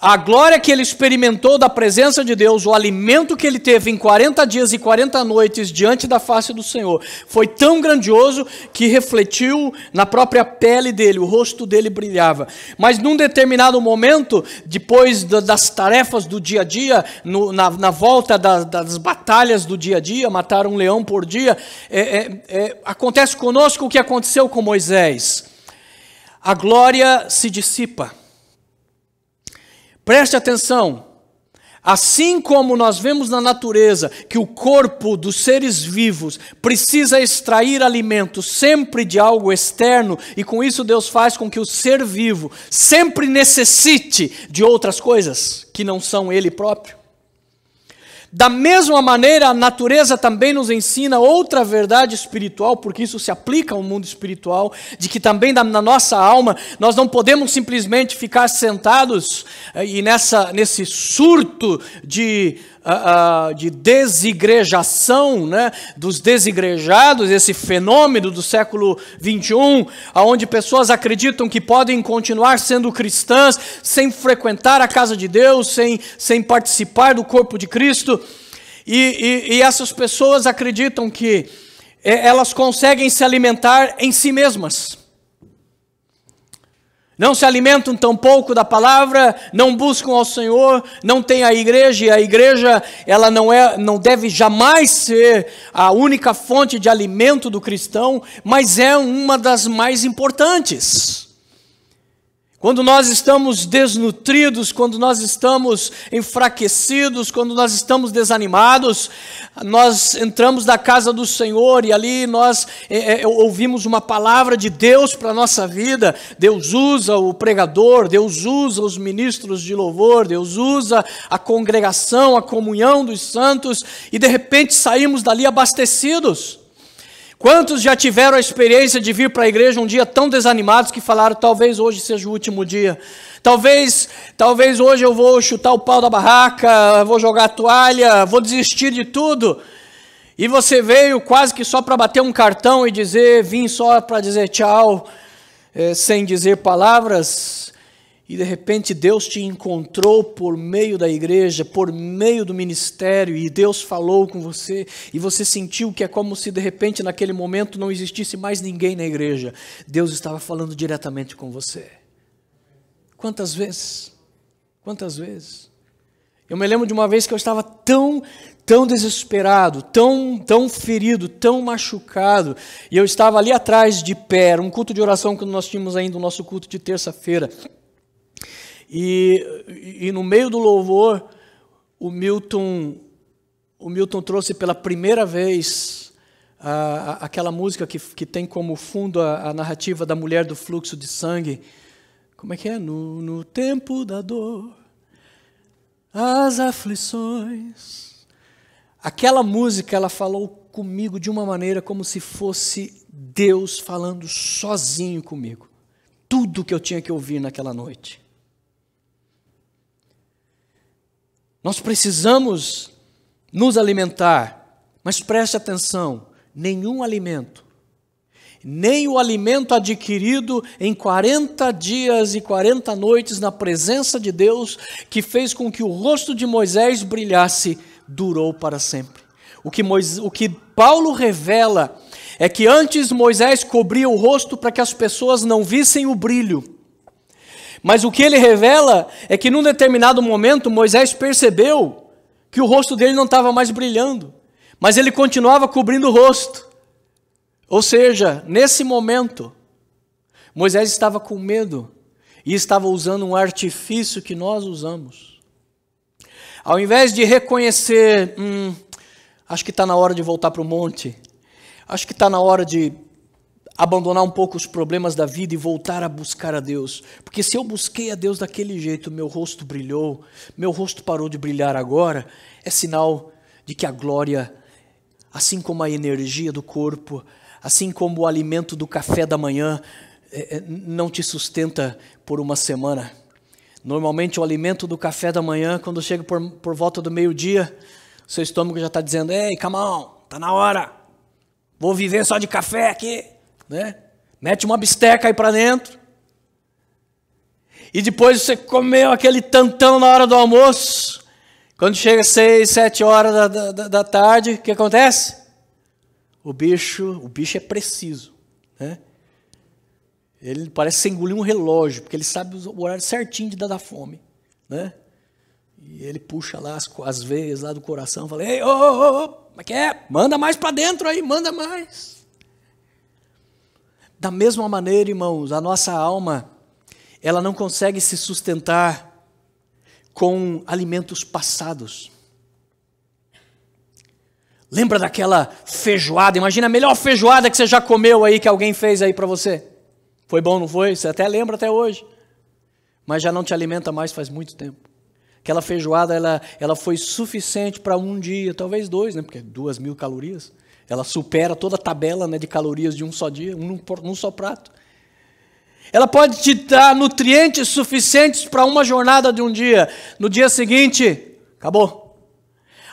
a glória que ele experimentou da presença de Deus, o alimento que ele teve em 40 dias e 40 noites diante da face do Senhor, foi tão grandioso que refletiu na própria pele dele, o rosto dele brilhava. Mas num determinado momento, depois das tarefas do dia a dia, no, na, na, volta das, das batalhas do dia a dia, matar um leão por dia, é, é, é, acontece conosco o que aconteceu com Moisés. A glória se dissipa Preste atenção. Assim como nós vemos na natureza que o corpo dos seres vivos precisa extrair alimento sempre de algo externo, e com isso Deus faz com que o ser vivo sempre necessite de outras coisas que não são ele próprio. Da mesma maneira, a natureza também nos ensina outra verdade espiritual, porque isso se aplica ao mundo espiritual, de que também na nossa alma nós não podemos simplesmente ficar sentados eh, e nessa, nesse surto de uh, de desigrejação né, dos desigrejados, esse fenômeno do século 21, onde pessoas acreditam que podem continuar sendo cristãs sem frequentar a casa de Deus, sem, sem participar do corpo de Cristo. E, e, e essas pessoas acreditam que é, elas conseguem se alimentar em si mesmas não se alimentam tão pouco da palavra, não buscam ao Senhor, não tem a igreja, e a igreja ela não é, não deve jamais ser a única fonte de alimento do cristão, mas é uma das mais importantes. Quando nós estamos desnutridos, quando nós estamos enfraquecidos, quando nós estamos desanimados, nós entramos da casa do Senhor e ali nós é, é, é, ouvimos uma palavra de Deus para a nossa vida. Deus usa o pregador, Deus usa os ministros de louvor, Deus usa a congregação, a comunhão dos santos, e de repente saímos dali abastecidos. Quantos já tiveram a experiência de vir para a igreja um dia tão desanimados que falaram, talvez hoje seja o último dia? Talvez, talvez hoje eu vou chutar o pau da barraca, vou jogar a toalha, vou desistir de tudo. E você veio quase que só para bater um cartão e dizer, vim só para dizer tchau, eh, sem dizer palavras e de repente Deus te encontrou por meio da igreja, por meio do ministério, e Deus falou com você, e você sentiu que é como se de repente naquele momento não existisse mais ninguém na igreja. Deus estava falando diretamente com você. Quantas vezes? Quantas vezes? Eu me lembro de uma vez que eu estava tão, tão desesperado, tão, tão ferido, tão machucado, e eu estava ali atrás de pé, um culto de oração que nós tínhamos ainda, o nosso culto de terça-feira. E, e no meio do louvor, o Milton, o Milton trouxe pela primeira vez a, a, aquela música que, que tem como fundo a, a, narrativa da mulher do fluxo de sangue. Como é que é? No, no tempo da dor, as aflições. Aquela música, ela falou comigo de uma maneira como se fosse Deus falando sozinho comigo. Tudo que eu tinha que ouvir naquela noite. Nós precisamos nos alimentar, mas preste atenção: nenhum alimento, nem o alimento adquirido em 40 dias e 40 noites na presença de Deus, que fez com que o rosto de Moisés brilhasse, durou para sempre. O que, Moisés, o que Paulo revela é que antes Moisés cobria o rosto para que as pessoas não vissem o brilho. Mas o que ele revela é que num determinado momento Moisés percebeu que o rosto dele não estava mais brilhando, mas ele continuava cobrindo o rosto. Ou seja, nesse momento, Moisés estava com medo e estava usando um artifício que nós usamos. Ao invés de reconhecer, hum, acho que está na hora de voltar para o monte, acho que está na hora de abandonar um pouco os problemas da vida e voltar a buscar a Deus. Porque se eu busquei a Deus daquele jeito, meu rosto brilhou, meu rosto parou de brilhar agora, é sinal de que a glória, assim como a energia do corpo, assim como o alimento do café da manhã, é, é, não te sustenta por uma semana. Normalmente o alimento do café da manhã, quando chega por, por volta do meio-dia, seu estômago já está dizendo, ei, come on, tá na hora, vou viver só de café aqui né? Mete uma bisteca aí para dentro. E depois você comeu aquele tantão na hora do almoço. Quando chega seis, sete horas da, da, da tarde, o que acontece? O bicho, o bicho é preciso, né? Ele parece que engolir um relógio, porque ele sabe o horário certinho de dar da fome, né? E ele puxa lá as, as veias lá do coração, fala: "Ei, ô, ô, ô, é que é? Manda mais para dentro aí, manda mais". Da mesma maneira, irmãos, a nossa alma, ela não consegue se sustentar com alimentos passados. Lembra daquela feijoada? Imagina a melhor feijoada que você já comeu aí, que alguém fez aí para você. Foi bom, não foi? Você até lembra até hoje. Mas já não te alimenta mais faz muito tempo. Aquela feijoada, ela, ela foi suficiente para um dia, talvez dois, né? Porque é duas mil calorias. Ela supera toda a tabela né, de calorias de um só dia, um, um só prato. Ela pode te dar nutrientes suficientes para uma jornada de um dia. No dia seguinte, acabou.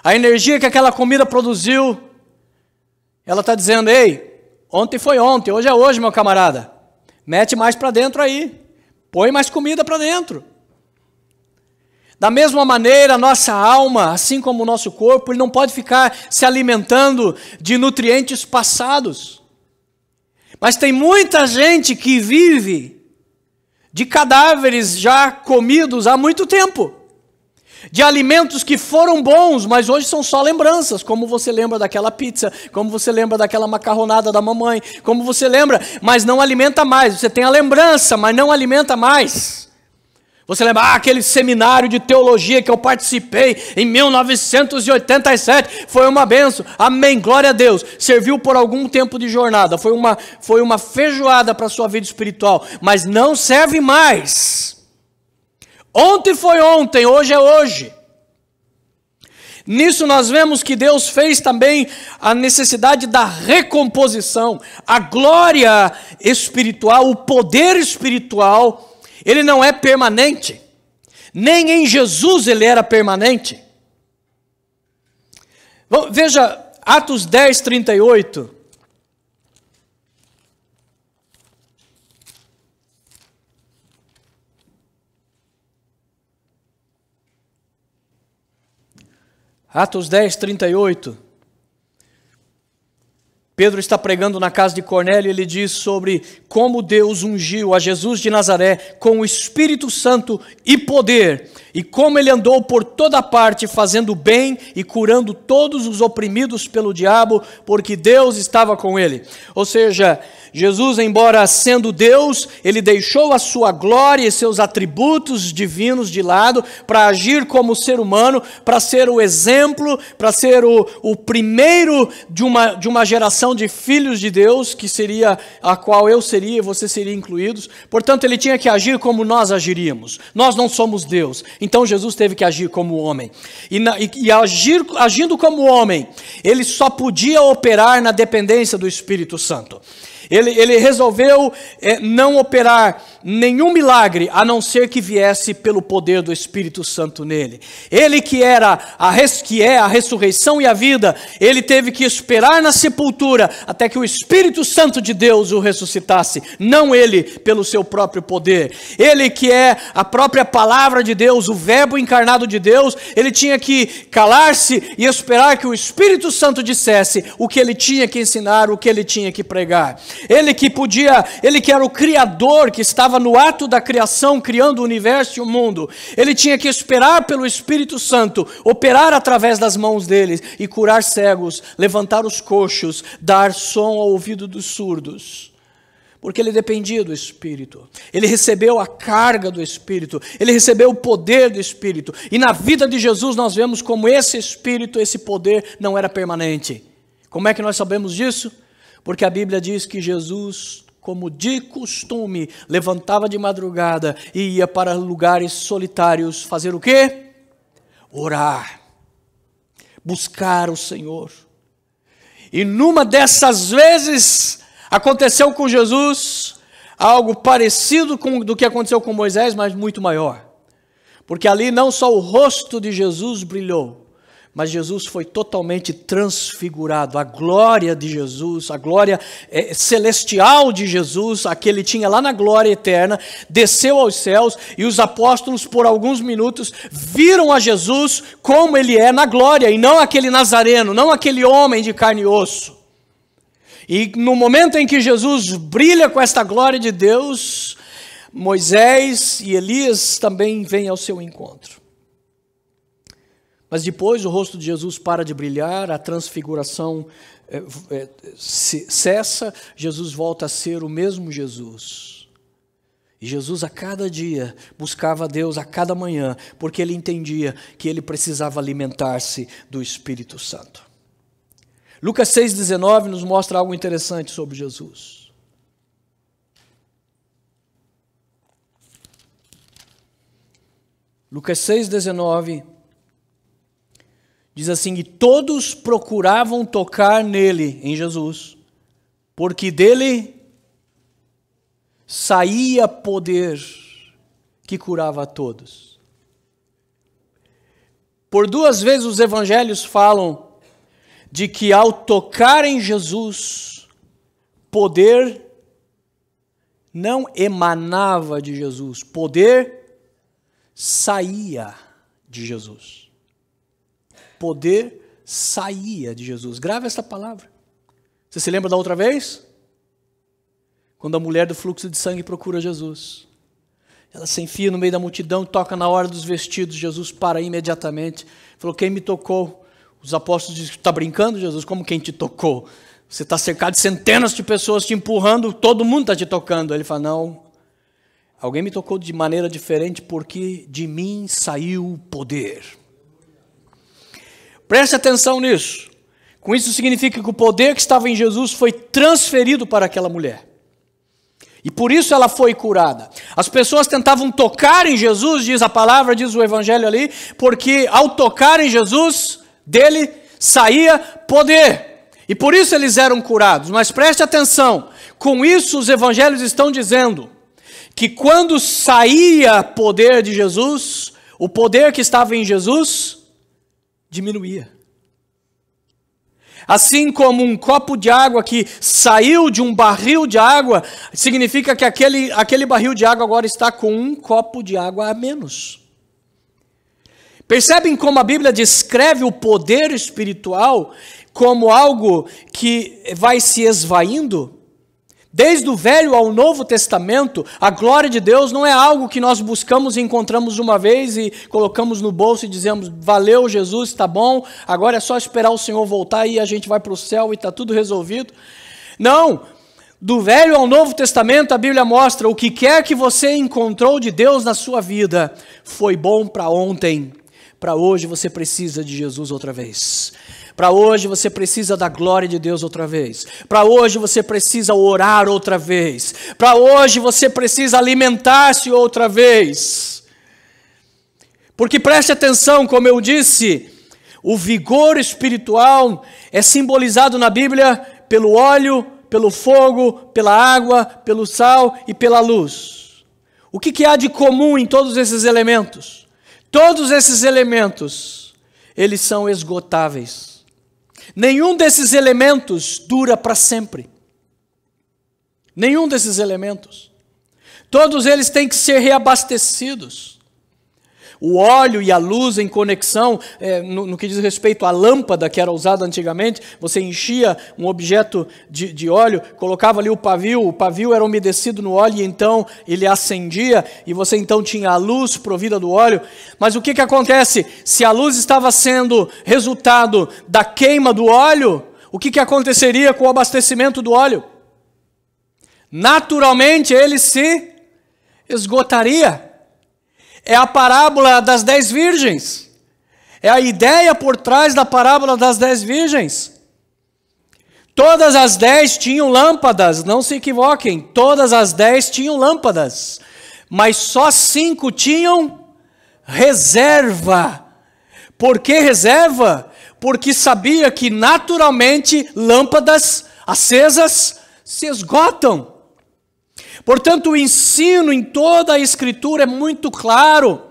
A energia que aquela comida produziu, ela está dizendo: ei, ontem foi ontem, hoje é hoje, meu camarada. Mete mais para dentro aí. Põe mais comida para dentro. Da mesma maneira, nossa alma, assim como o nosso corpo, ele não pode ficar se alimentando de nutrientes passados. Mas tem muita gente que vive de cadáveres já comidos há muito tempo. De alimentos que foram bons, mas hoje são só lembranças, como você lembra daquela pizza, como você lembra daquela macarronada da mamãe, como você lembra, mas não alimenta mais. Você tem a lembrança, mas não alimenta mais. Você lembra ah, aquele seminário de teologia que eu participei em 1987? Foi uma benção. Amém. Glória a Deus. Serviu por algum tempo de jornada. Foi uma, foi uma feijoada para a sua vida espiritual. Mas não serve mais. Ontem foi ontem, hoje é hoje. Nisso nós vemos que Deus fez também a necessidade da recomposição, a glória espiritual, o poder espiritual ele não é permanente. Nem em Jesus ele era permanente. Bom, veja Atos 10, 38. Atos 10, 38. Pedro está pregando na casa de Cornélio e ele diz sobre como Deus ungiu a Jesus de Nazaré com o Espírito Santo e poder, e como ele andou por toda parte fazendo bem e curando todos os oprimidos pelo diabo, porque Deus estava com ele. Ou seja, Jesus, embora sendo Deus, ele deixou a sua glória e seus atributos divinos de lado para agir como ser humano, para ser o exemplo, para ser o, o primeiro de uma, de uma geração de filhos de Deus, que seria a qual eu seria e você seria incluídos. Portanto, ele tinha que agir como nós agiríamos. Nós não somos Deus. Então, Jesus teve que agir como homem. E, na, e, e agir, agindo como homem, ele só podia operar na dependência do Espírito Santo. Ele, ele resolveu é, não operar nenhum milagre a não ser que viesse pelo poder do Espírito Santo nele. Ele que era a res, que é a ressurreição e a vida, ele teve que esperar na sepultura até que o Espírito Santo de Deus o ressuscitasse, não ele pelo seu próprio poder. Ele que é a própria palavra de Deus, o verbo encarnado de Deus, ele tinha que calar-se e esperar que o Espírito Santo dissesse o que ele tinha que ensinar, o que ele tinha que pregar. Ele que podia, ele que era o criador que estava estava no ato da criação, criando o universo e o mundo. Ele tinha que esperar pelo Espírito Santo, operar através das mãos deles e curar cegos, levantar os coxos, dar som ao ouvido dos surdos. Porque ele dependia do Espírito, ele recebeu a carga do Espírito, ele recebeu o poder do Espírito. E na vida de Jesus nós vemos como esse Espírito, esse poder não era permanente. Como é que nós sabemos disso? Porque a Bíblia diz que Jesus como de costume, levantava de madrugada e ia para lugares solitários fazer o quê? Orar, buscar o Senhor. E numa dessas vezes aconteceu com Jesus algo parecido com do que aconteceu com Moisés, mas muito maior. Porque ali não só o rosto de Jesus brilhou, mas Jesus foi totalmente transfigurado. A glória de Jesus, a glória é, celestial de Jesus, a que ele tinha lá na glória eterna, desceu aos céus e os apóstolos, por alguns minutos, viram a Jesus como ele é na glória e não aquele nazareno, não aquele homem de carne e osso. E no momento em que Jesus brilha com esta glória de Deus, Moisés e Elias também vêm ao seu encontro. Mas depois o rosto de Jesus para de brilhar, a transfiguração é, é, cessa, Jesus volta a ser o mesmo Jesus. E Jesus a cada dia buscava Deus a cada manhã, porque ele entendia que ele precisava alimentar-se do Espírito Santo. Lucas 6,19 nos mostra algo interessante sobre Jesus. Lucas 6,19 Diz assim: E todos procuravam tocar nele, em Jesus, porque dele saía poder que curava a todos. Por duas vezes os evangelhos falam de que ao tocar em Jesus, poder não emanava de Jesus, poder saía de Jesus poder saía de Jesus. Grave essa palavra. Você se lembra da outra vez? Quando a mulher do fluxo de sangue procura Jesus. Ela se enfia no meio da multidão, toca na hora dos vestidos. Jesus para imediatamente. Falou: Quem me tocou? Os apóstolos dizem: Está brincando, Jesus? Como quem te tocou? Você está cercado de centenas de pessoas te empurrando, todo mundo está te tocando. Ele fala: Não, alguém me tocou de maneira diferente porque de mim saiu o poder. Preste atenção nisso. Com isso significa que o poder que estava em Jesus foi transferido para aquela mulher. E por isso ela foi curada. As pessoas tentavam tocar em Jesus, diz a palavra, diz o evangelho ali, porque ao tocar em Jesus, dele saía poder. E por isso eles eram curados. Mas preste atenção, com isso os evangelhos estão dizendo que quando saía poder de Jesus, o poder que estava em Jesus diminuía. Assim como um copo de água que saiu de um barril de água, significa que aquele, aquele barril de água agora está com um copo de água a menos. Percebem como a Bíblia descreve o poder espiritual como algo que vai se esvaindo? Desde o Velho ao Novo Testamento, a glória de Deus não é algo que nós buscamos e encontramos uma vez e colocamos no bolso e dizemos: Valeu, Jesus, está bom, agora é só esperar o Senhor voltar e a gente vai para o céu e está tudo resolvido. Não! Do Velho ao Novo Testamento, a Bíblia mostra: o que quer que você encontrou de Deus na sua vida foi bom para ontem, para hoje você precisa de Jesus outra vez. Para hoje você precisa da glória de Deus outra vez. Para hoje você precisa orar outra vez. Para hoje você precisa alimentar-se outra vez. Porque preste atenção, como eu disse, o vigor espiritual é simbolizado na Bíblia pelo óleo, pelo fogo, pela água, pelo sal e pela luz. O que, que há de comum em todos esses elementos? Todos esses elementos, eles são esgotáveis. Nenhum desses elementos dura para sempre. Nenhum desses elementos. Todos eles têm que ser reabastecidos. O óleo e a luz em conexão, é, no, no, que diz respeito à lâmpada que era usada antigamente, você enchia um objeto de, de óleo, colocava ali o pavio, o pavio era umedecido no óleo e então ele acendia, e você então tinha a luz provida do óleo. Mas o que, que acontece? Se a luz estava sendo resultado da queima do óleo, o que, que aconteceria com o abastecimento do óleo? Naturalmente ele se esgotaria. É a parábola das dez virgens. É a ideia por trás da parábola das dez virgens. Todas as dez tinham lâmpadas, não se equivoquem, todas as dez tinham lâmpadas, mas só cinco tinham reserva. Por que reserva? Porque sabia que naturalmente lâmpadas acesas se esgotam. Portanto, o ensino em toda a Escritura é muito claro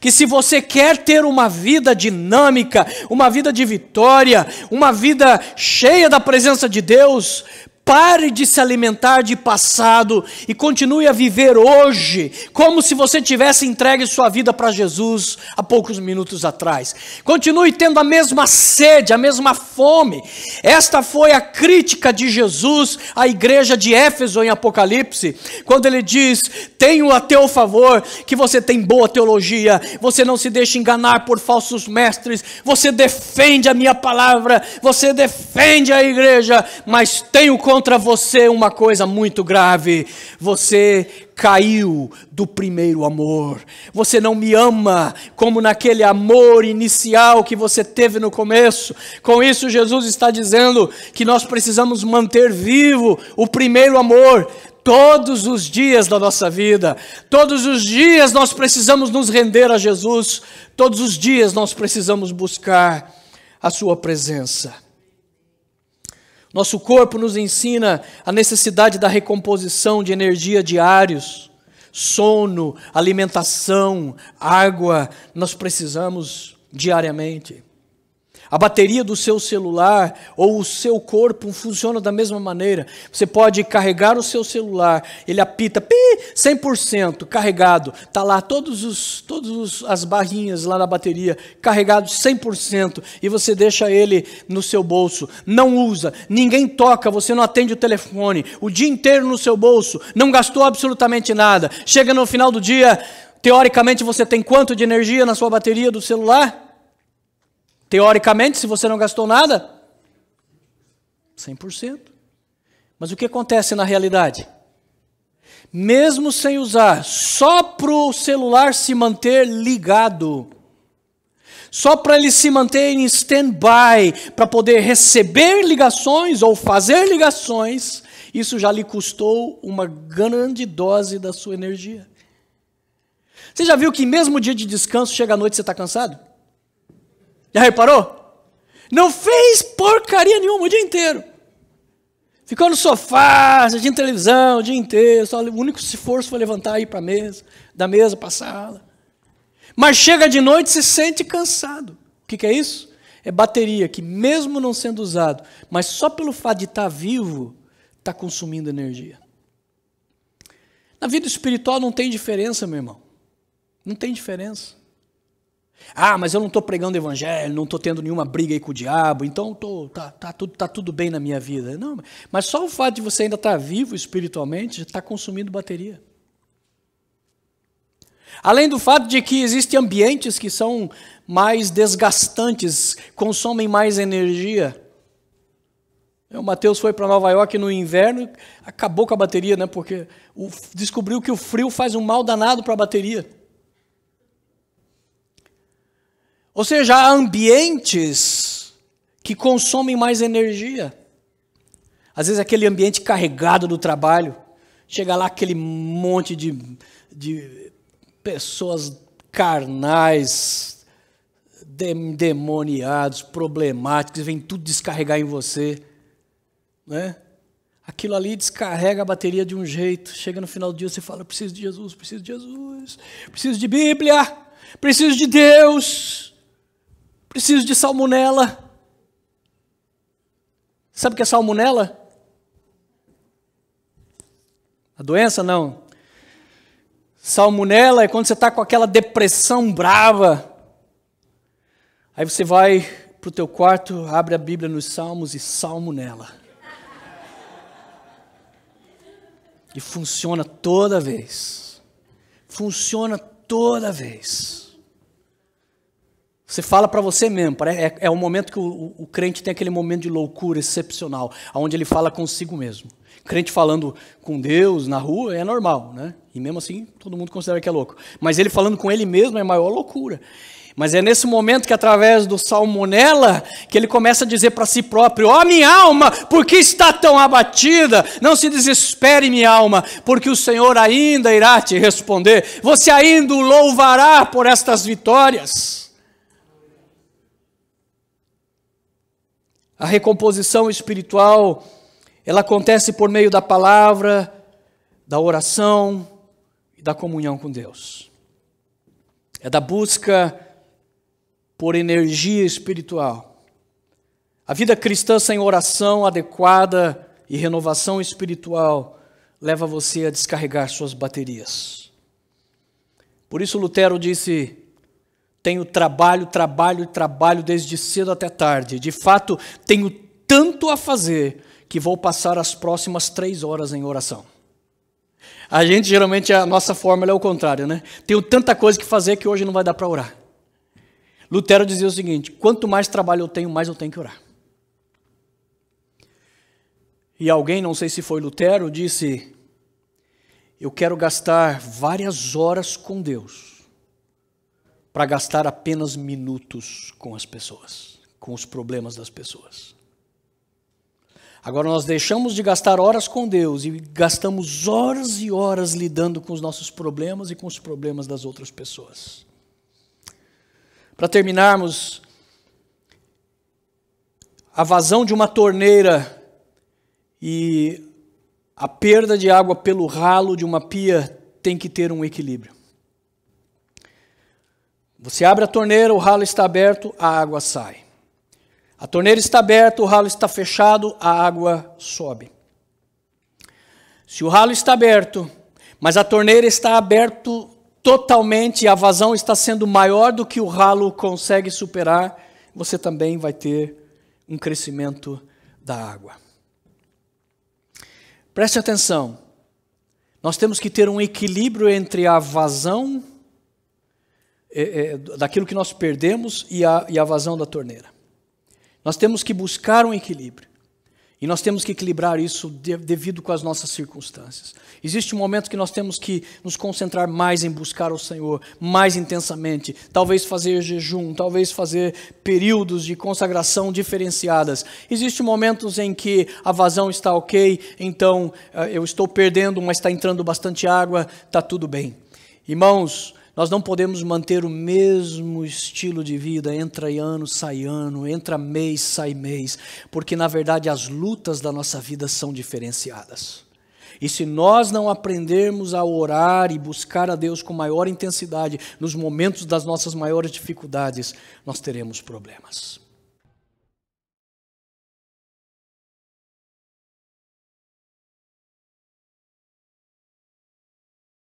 que se você quer ter uma vida dinâmica, uma vida de vitória, uma vida cheia da presença de Deus, Pare de se alimentar de passado e continue a viver hoje, como se você tivesse entregue sua vida para Jesus há poucos minutos atrás. Continue tendo a mesma sede, a mesma fome. Esta foi a crítica de Jesus à igreja de Éfeso em Apocalipse, quando ele diz: Tenho a teu favor que você tem boa teologia, você não se deixa enganar por falsos mestres, você defende a minha palavra, você defende a igreja, mas tenho o contra você uma coisa muito grave. Você caiu do primeiro amor. Você não me ama como naquele amor inicial que você teve no começo. Com isso, Jesus está dizendo que nós precisamos manter vivo o primeiro amor todos os dias da nossa vida. Todos os dias nós precisamos nos render a Jesus. Todos os dias nós precisamos buscar a Sua presença. Nosso corpo nos ensina a necessidade da recomposição de energia diários, sono, alimentação, água, nós precisamos diariamente. A bateria do seu celular ou o seu corpo funciona da mesma maneira. Você pode carregar o seu celular, ele apita pi, 100% carregado, está lá todos os, todas as barrinhas lá na bateria, carregado 100%, e você deixa ele no seu bolso. Não usa, ninguém toca, você não atende o telefone, o dia inteiro no seu bolso, não gastou absolutamente nada. Chega no final do dia, teoricamente você tem quanto de energia na sua bateria do celular? Teoricamente, se você não gastou nada, 100%. Mas o que acontece na realidade? Mesmo sem usar, só para o celular se manter ligado, só para ele se manter em stand-by, para poder receber ligações ou fazer ligações, isso já lhe custou uma grande dose da sua energia. Você já viu que mesmo dia de descanso, chega à noite e você está cansado? Já reparou? Não fez porcaria nenhuma o dia inteiro. Ficou no sofá, assistindo televisão o dia inteiro. Só o único esforço foi levantar e ir para a mesa, da mesa para a sala. Mas chega de noite e se sente cansado. O que, que é isso? É bateria que, mesmo não sendo usado, mas só pelo fato de estar tá vivo, está consumindo energia. Na vida espiritual não tem diferença, meu irmão. Não tem diferença. Ah, mas eu não estou pregando evangelho, não estou tendo nenhuma briga aí com o diabo, então tô, tá, tá, tudo, tá tudo bem na minha vida. Não, mas só o fato de você ainda estar tá vivo espiritualmente já está consumindo bateria. Além do fato de que existem ambientes que são mais desgastantes, consomem mais energia. É, o Mateus foi para Nova York no inverno, acabou com a bateria, né? Porque descobriu que o frio faz um mal danado para a bateria. Ou seja, há ambientes que consomem mais energia. Às vezes aquele ambiente carregado do trabalho, chega lá aquele monte de, de pessoas carnais, demoniados, problemáticos, vem tudo descarregar em você, né? Aquilo ali descarrega a bateria de um jeito. Chega no final do dia, você fala: preciso de Jesus, preciso de Jesus, preciso de Bíblia, preciso de Deus. Preciso de salmonela. Sabe o que é salmonela? A doença não. Salmonela é quando você está com aquela depressão brava. Aí você vai para o teu quarto, abre a Bíblia nos Salmos e nela. E funciona toda vez. Funciona toda vez. Você fala para você mesmo, é, é o momento que o, o, crente tem aquele momento de loucura excepcional, onde ele fala consigo mesmo. Crente falando com Deus na rua é normal, né? E mesmo assim, todo mundo considera que é louco. Mas ele falando com ele mesmo é a maior loucura. Mas é nesse momento que, através do salmonela, que ele começa a dizer para si próprio: Ó oh, minha alma, por que está tão abatida? Não se desespere, minha alma, porque o Senhor ainda irá te responder. Você ainda o louvará por estas vitórias. A recomposição espiritual, ela acontece por meio da palavra, da oração e da comunhão com Deus. É da busca por energia espiritual. A vida cristã sem oração adequada e renovação espiritual leva você a descarregar suas baterias. Por isso Lutero disse: tenho trabalho, trabalho, trabalho desde cedo até tarde. De fato, tenho tanto a fazer que vou passar as próximas três horas em oração. A gente geralmente, a nossa fórmula é o contrário, né? Tenho tanta coisa que fazer que hoje não vai dar para orar. Lutero dizia o seguinte: quanto mais trabalho eu tenho, mais eu tenho que orar. E alguém, não sei se foi Lutero, disse: Eu quero gastar várias horas com Deus para gastar apenas minutos com as pessoas, com os problemas das pessoas. Agora nós deixamos de gastar horas com Deus e gastamos horas e horas lidando com os nossos problemas e com os problemas das outras pessoas. Para terminarmos, a vazão de uma torneira e a perda de água pelo ralo de uma pia tem que ter um equilíbrio. Você abre a torneira, o ralo está aberto, a água sai. A torneira está aberta, o ralo está fechado, a água sobe. Se o ralo está aberto, mas a torneira está aberta totalmente e a vazão está sendo maior do que o ralo consegue superar, você também vai ter um crescimento da água. Preste atenção. Nós temos que ter um equilíbrio entre a vazão é, é, daquilo que nós perdemos e a, e a vazão da torneira. Nós temos que buscar um equilíbrio. E nós temos que equilibrar isso de, devido com as nossas circunstâncias. Existe um momento que nós temos que nos concentrar mais em buscar o Senhor, mais intensamente, talvez fazer jejum, talvez fazer períodos de consagração diferenciadas. Existem momentos em que a vazão está ok, então eh, eu estou perdendo, mas está entrando bastante água, está tudo bem. Irmãos, nós não podemos manter o mesmo estilo de vida, entra ano, sai ano, entra mês, sai mês, porque na verdade as lutas da nossa vida são diferenciadas. E se nós não aprendermos a orar e buscar a Deus com maior intensidade nos momentos das nossas maiores dificuldades, nós teremos problemas.